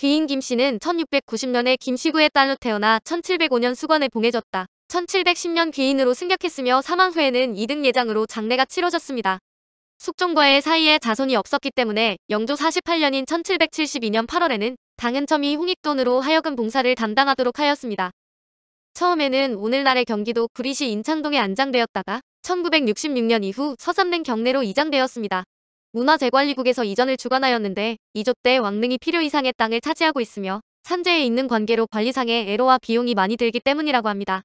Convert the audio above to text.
귀인 김 씨는 1690년에 김시구의 딸로 태어나 1705년 수건에 봉해졌다. 1710년 귀인으로 승격했으며 사망 후에는 2등 예장으로 장례가 치러졌습니다. 숙종과의 사이에 자손이 없었기 때문에 영조 48년인 1772년 8월에는 당은첨이 홍익돈으로 하여금 봉사를 담당하도록 하였습니다. 처음에는 오늘날의 경기도 구리시 인창동에 안장되었다가 1966년 이후 서삼릉 경내로 이장되었습니다. 문화재관리국에서 이전을 주관하였는데 이조 때 왕릉이 필요 이상의 땅을 차지하고 있으며 산재에 있는 관계로 관리상의 애로와 비용이 많이 들기 때문이라고 합니다.